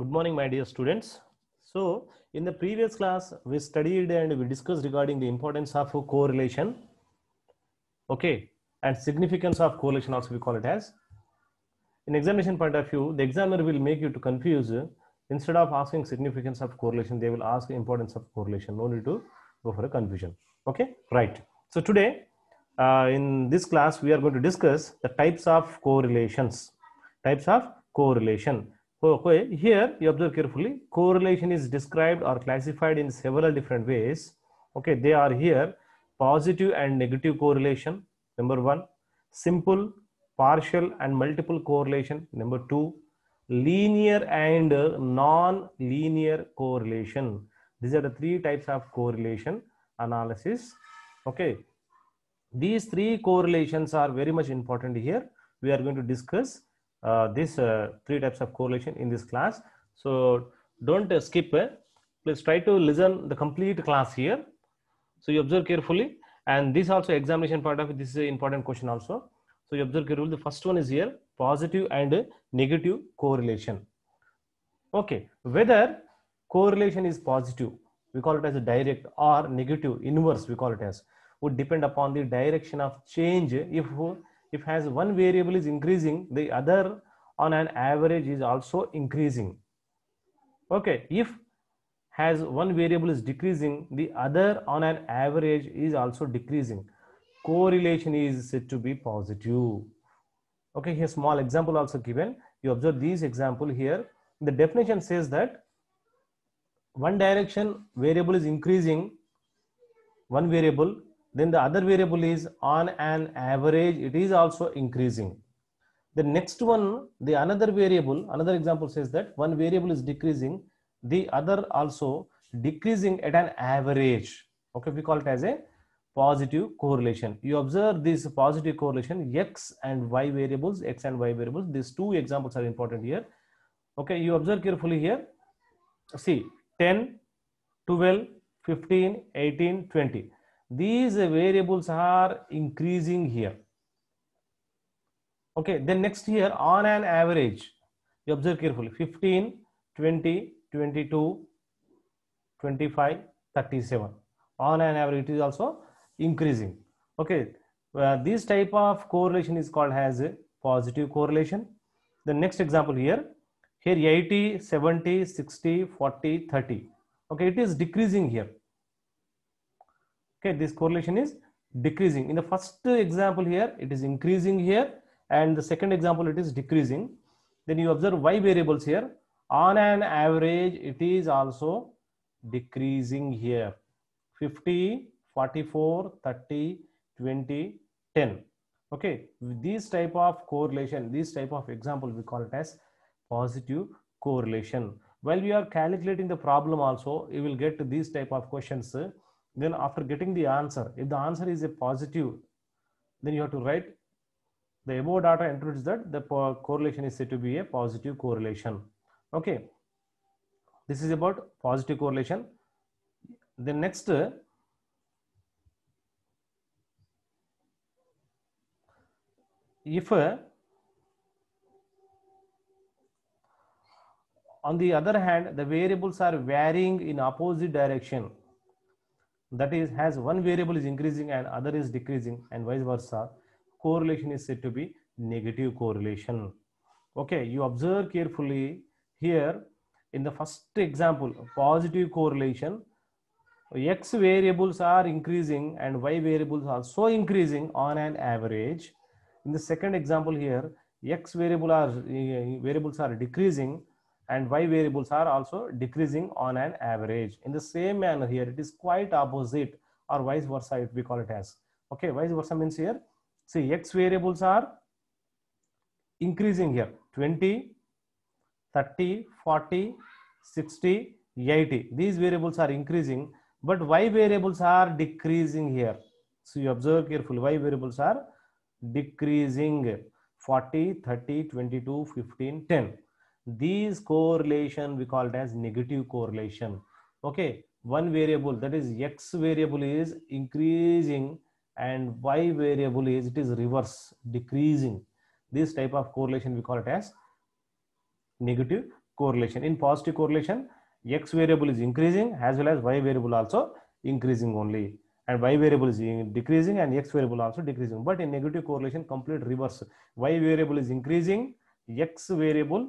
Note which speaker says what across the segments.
Speaker 1: good morning my dear students so in the previous class we studied and we discussed regarding the importance of correlation okay and significance of correlation also we call it as in examination point of view the examiner will make you to confuse instead of asking significance of correlation they will ask importance of correlation no need to go for a confusion okay right so today uh, in this class we are going to discuss the types of correlations types of correlation Okay, here you observe carefully. Correlation is described or classified in several different ways. Okay, they are here positive and negative correlation, number one, simple, partial, and multiple correlation, number two, linear and non-linear correlation. These are the three types of correlation analysis. Okay, these three correlations are very much important here. We are going to discuss uh, these uh, three types of correlation in this class. So don't skip uh, Please try to listen the complete class here. So you observe carefully and this also examination part of it, this is an important question also. So you observe carefully. The first one is here, positive and negative correlation. Okay, whether correlation is positive, we call it as a direct or negative, inverse, we call it as, would depend upon the direction of change if if has one variable is increasing the other on an average is also increasing okay if has one variable is decreasing the other on an average is also decreasing correlation is said to be positive okay here small example also given you observe these example here the definition says that one direction variable is increasing one variable then the other variable is on an average, it is also increasing. The next one, the another variable, another example says that one variable is decreasing, the other also decreasing at an average. Okay, we call it as a positive correlation. You observe this positive correlation, x and y variables, x and y variables. These two examples are important here. Okay, you observe carefully here. See, 10, 12, 15, 18, 20 these variables are increasing here okay then next here on an average you observe carefully 15 20 22 25 37 on an average it is also increasing okay well, uh, this type of correlation is called as a positive correlation the next example here here 80 70 60 40 30 okay it is decreasing here okay this correlation is decreasing in the first example here it is increasing here and the second example it is decreasing then you observe y variables here on an average it is also decreasing here 50 44 30 20 10 okay With this type of correlation this type of example we call it as positive correlation while we are calculating the problem also you will get these type of questions then after getting the answer, if the answer is a positive, then you have to write the above data interprets that the correlation is said to be a positive correlation. Okay. This is about positive correlation. The next if on the other hand the variables are varying in opposite direction that is has one variable is increasing and other is decreasing and vice versa correlation is said to be negative correlation okay you observe carefully here in the first example positive correlation x variables are increasing and y variables are so increasing on an average in the second example here x variable are eh, variables are decreasing and y variables are also decreasing on an average. In the same manner here, it is quite opposite or vice versa if we call it as. Okay, vice versa means here, see x variables are increasing here 20, 30, 40, 60, 80. These variables are increasing, but y variables are decreasing here. So you observe carefully, y variables are decreasing 40, 30, 22, 15, 10 these correlation we call it as negative correlation okay one variable that is x variable is increasing and y variable is it is reverse decreasing this type of correlation we call it as negative correlation in positive correlation x variable is increasing as well as y variable also increasing only and y variable is decreasing and x variable also decreasing but in negative correlation complete reverse y variable is increasing x variable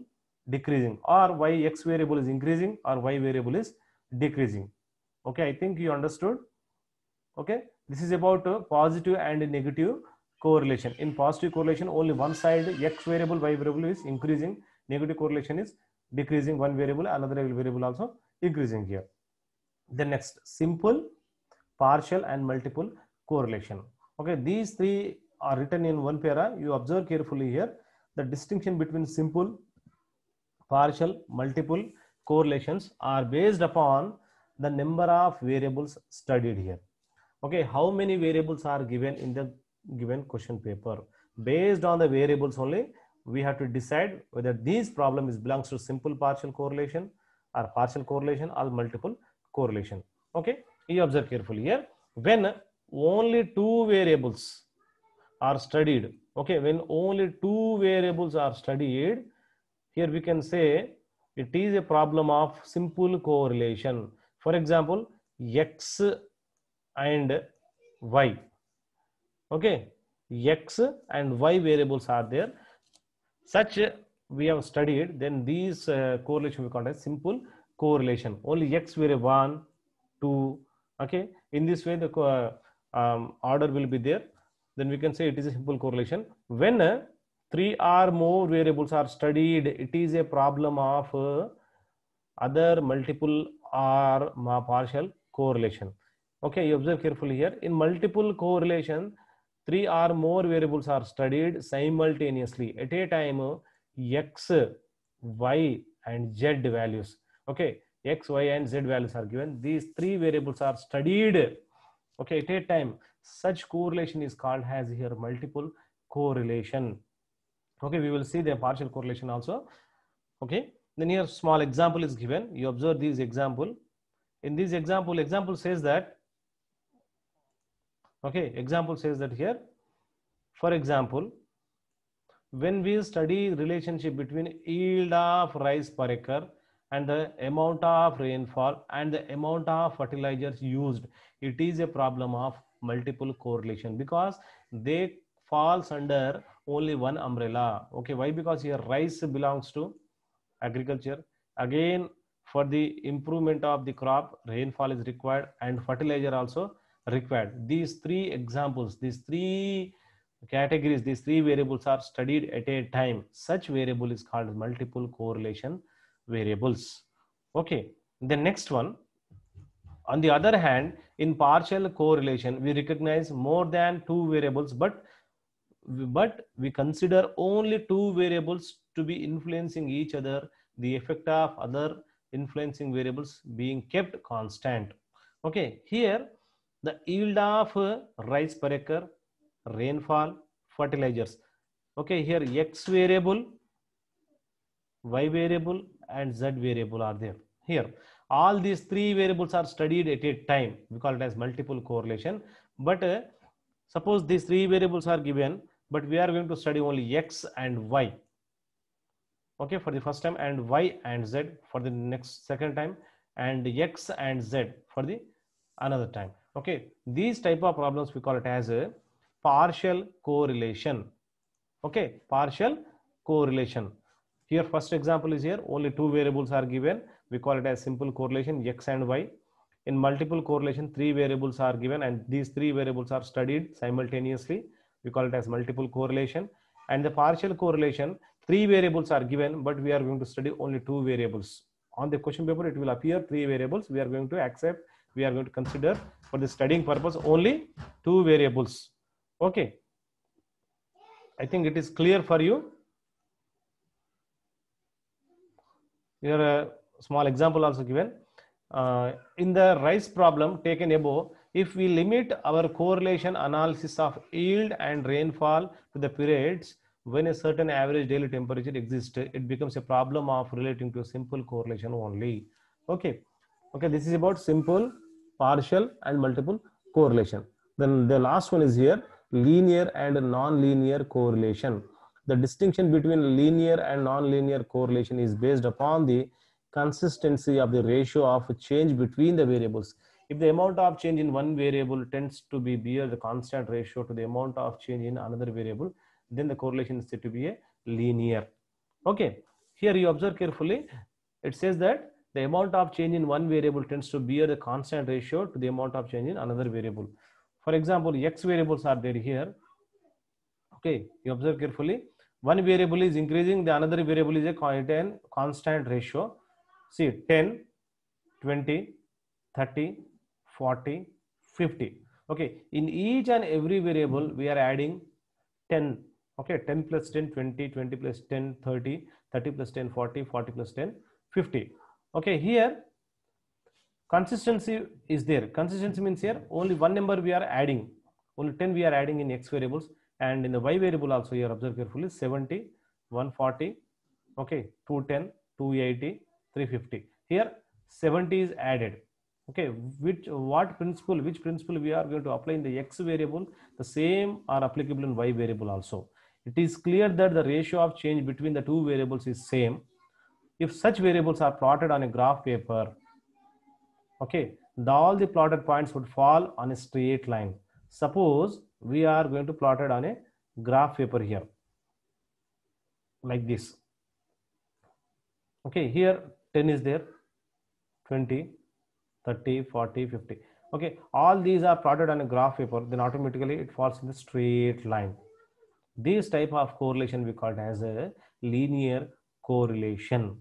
Speaker 1: decreasing or y x variable is increasing or y variable is decreasing. Okay, I think you understood. Okay, this is about positive and negative correlation. In positive correlation, only one side x variable, y variable is increasing. Negative correlation is decreasing one variable, another variable also increasing here. The next, simple, partial and multiple correlation. Okay, these three are written in one para. You observe carefully here the distinction between simple, partial, multiple correlations are based upon the number of variables studied here. Okay, how many variables are given in the given question paper? Based on the variables only, we have to decide whether this problem is belongs to simple partial correlation or partial correlation or multiple correlation. Okay, you observe carefully here. When only two variables are studied, okay, when only two variables are studied, here we can say it is a problem of simple correlation. For example, x and y. Okay, x and y variables are there. Such we have studied, then these uh, correlation we call as simple correlation. Only x variable 1, 2, okay. In this way, the uh, um, order will be there. Then we can say it is a simple correlation. When uh, three or more variables are studied, it is a problem of uh, other multiple or partial correlation. Okay, you observe carefully here. In multiple correlation, three or more variables are studied simultaneously at a time uh, x, y and z values. Okay, x, y and z values are given. These three variables are studied okay at a time. Such correlation is called as here multiple correlation okay we will see the partial correlation also okay then here small example is given you observe this example in this example example says that okay example says that here for example when we study relationship between yield of rice per acre and the amount of rainfall and the amount of fertilizers used it is a problem of multiple correlation because they falls under only one umbrella okay why because here rice belongs to agriculture again for the improvement of the crop rainfall is required and fertilizer also required these three examples these three categories these three variables are studied at a time such variable is called multiple correlation variables okay the next one on the other hand in partial correlation we recognize more than two variables but but we consider only two variables to be influencing each other the effect of other influencing variables being kept constant okay here the yield of uh, rice per acre rainfall fertilizers okay here x variable y variable and z variable are there here all these three variables are studied at a time we call it as multiple correlation but uh, suppose these three variables are given but we are going to study only x and y okay for the first time and y and z for the next second time and x and z for the another time okay these type of problems we call it as a partial correlation okay partial correlation here first example is here only two variables are given we call it as simple correlation x and y in multiple correlation three variables are given and these three variables are studied simultaneously we call it as multiple correlation and the partial correlation three variables are given but we are going to study only two variables on the question paper it will appear three variables we are going to accept we are going to consider for the studying purpose only two variables okay i think it is clear for you here a small example also given uh, in the rice problem taken above if we limit our correlation analysis of yield and rainfall to the periods when a certain average daily temperature exists, it becomes a problem of relating to a simple correlation only. Okay. Okay, this is about simple, partial and multiple correlation. Then the last one is here, linear and non-linear correlation. The distinction between linear and non-linear correlation is based upon the consistency of the ratio of change between the variables. If the amount of change in one variable tends to be bear the constant ratio to the amount of change in another variable, then the correlation is said to be a linear. Okay, here you observe carefully. It says that the amount of change in one variable tends to bear the constant ratio to the amount of change in another variable. For example, x variables are there here. Okay, you observe carefully. One variable is increasing, the another variable is a constant ratio. See 10, 20, 30, 40, 50. Okay, in each and every variable, we are adding 10. Okay, 10 plus 10, 20, 20 plus 10, 30, 30 plus 10, 40, 40 plus 10, 50. Okay, here consistency is there. Consistency means here only one number we are adding, only 10 we are adding in X variables and in the Y variable also here observe carefully 70, 140, okay, 210, 280, 350. Here 70 is added okay which what principle which principle we are going to apply in the x variable the same are applicable in y variable also it is clear that the ratio of change between the two variables is same if such variables are plotted on a graph paper okay the, all the plotted points would fall on a straight line suppose we are going to plot it on a graph paper here like this okay here 10 is there 20 30, 40, 50. Okay, all these are plotted on a graph paper, then automatically it falls in the straight line. This type of correlation we call it as a linear correlation.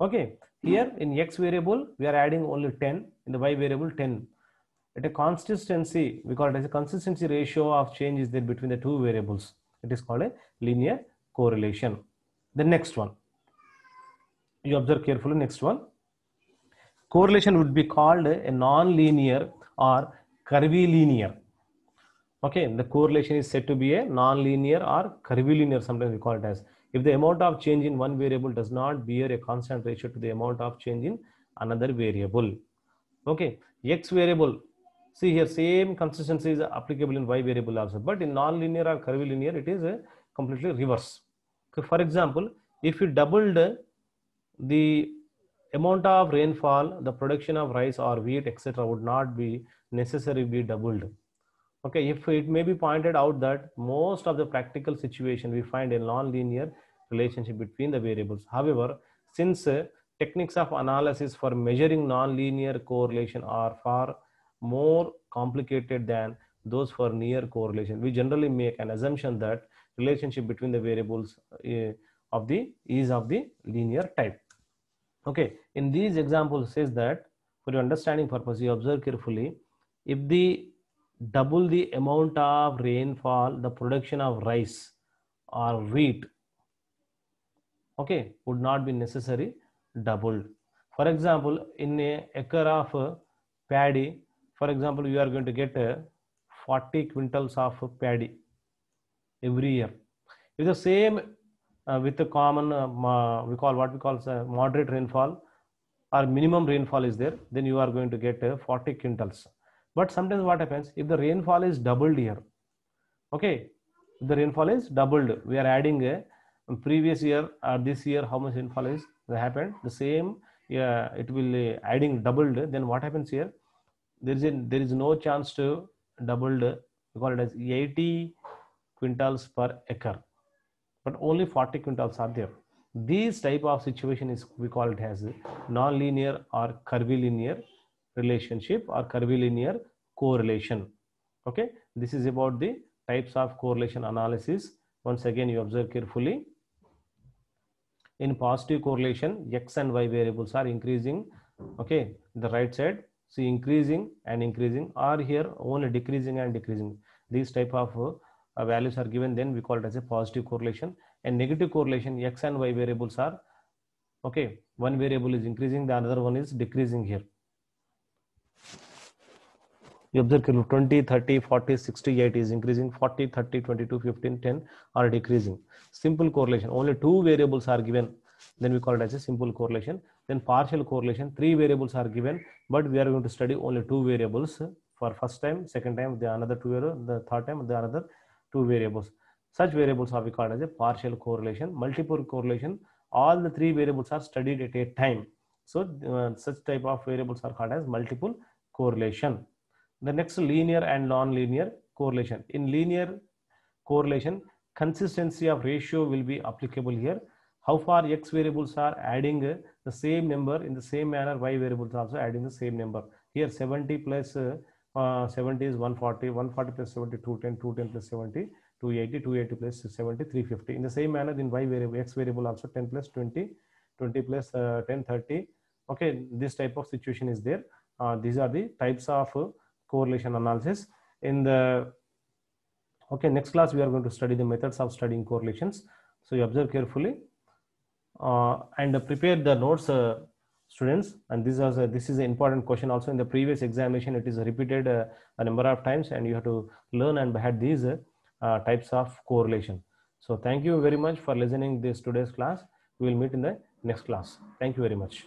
Speaker 1: Okay, here in x variable, we are adding only 10, in the y variable 10. At a consistency, we call it as a consistency ratio of change is there between the two variables. It is called a linear correlation. The next one, you observe carefully, next one correlation would be called a nonlinear or curvilinear. Okay, the correlation is said to be a nonlinear or curvilinear, sometimes we call it as. If the amount of change in one variable does not bear a constant ratio to the amount of change in another variable. Okay, x variable. See here, same consistency is applicable in y variable also, but in nonlinear or curvilinear, it is a completely reverse. for example, if you doubled the amount of rainfall, the production of rice or wheat, etc., would not be necessarily be doubled. Okay, if it may be pointed out that most of the practical situation we find a non-linear relationship between the variables. However, since uh, techniques of analysis for measuring non-linear correlation are far more complicated than those for near correlation, we generally make an assumption that relationship between the variables uh, of the is of the linear type okay in these examples says that for your understanding purpose you observe carefully if the double the amount of rainfall the production of rice or wheat okay would not be necessary doubled for example in a acre of paddy for example you are going to get 40 quintals of paddy every year if the same uh, with the common uh, we call what we call moderate rainfall or minimum rainfall is there then you are going to get uh, 40 quintals but sometimes what happens if the rainfall is doubled here okay the rainfall is doubled we are adding a previous year or this year how much rainfall is happened the same yeah, it will uh, adding doubled then what happens here there is a, there is no chance to doubled we call it as 80 quintals per acre but only 40 quintals are there. These type of situation is we call it as non-linear or curvilinear relationship or curvilinear correlation. Okay, this is about the types of correlation analysis. Once again, you observe carefully. In positive correlation, x and y variables are increasing. Okay, the right side, see increasing and increasing, or here only decreasing and decreasing. These type of uh, uh, values are given then we call it as a positive correlation and negative correlation x and y variables are okay one variable is increasing the another one is decreasing here you observe 20 30 40 60 80 is increasing 40 30 22 15 10 are decreasing simple correlation only two variables are given then we call it as a simple correlation then partial correlation three variables are given but we are going to study only two variables for first time second time the another two the third time the another two variables. Such variables are called as a partial correlation, multiple correlation. All the three variables are studied at a time. So uh, such type of variables are called as multiple correlation. The next linear and non-linear correlation. In linear correlation, consistency of ratio will be applicable here. How far x variables are adding uh, the same number in the same manner, y variables also adding the same number. Here 70 plus uh, uh, 70 is 140, 140 plus 70, 210, 210 plus 70, 280, 280 plus 70, 350. In the same manner, in y variable, x variable also 10 plus 20, 20 plus, uh, 10, 30. Okay, this type of situation is there. Uh, these are the types of uh, correlation analysis. In the, okay, next class, we are going to study the methods of studying correlations. So you observe carefully uh, and prepare the notes uh, students and this is a, this is an important question also in the previous examination it is repeated uh, a number of times and you have to learn and had these uh, types of correlation so thank you very much for listening this today's class we will meet in the next class thank you very much